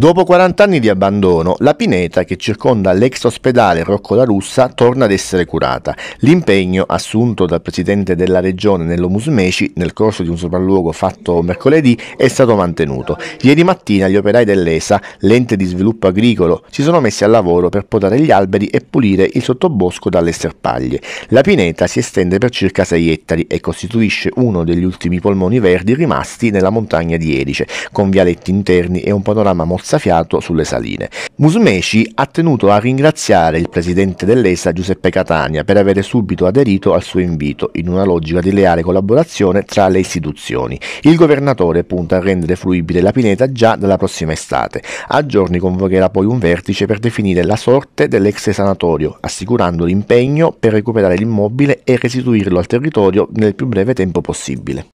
Dopo 40 anni di abbandono, la pineta che circonda l'ex ospedale Rocco La Russa torna ad essere curata. L'impegno assunto dal presidente della regione nell'Omus Meci nel corso di un sopralluogo fatto mercoledì è stato mantenuto. Ieri mattina gli operai dell'ESA, l'ente di sviluppo agricolo, si sono messi al lavoro per potare gli alberi e pulire il sottobosco dalle serpaglie. La pineta si estende per circa 6 ettari e costituisce uno degli ultimi polmoni verdi rimasti nella montagna di Erice, con vialetti interni e un panorama mostruoso spezzafiato sulle saline. Musmeci ha tenuto a ringraziare il presidente dell'ESA Giuseppe Catania per aver subito aderito al suo invito in una logica di leale collaborazione tra le istituzioni. Il governatore punta a rendere fruibile la pineta già dalla prossima estate. A giorni convocherà poi un vertice per definire la sorte dell'ex sanatorio, assicurando l'impegno per recuperare l'immobile e restituirlo al territorio nel più breve tempo possibile.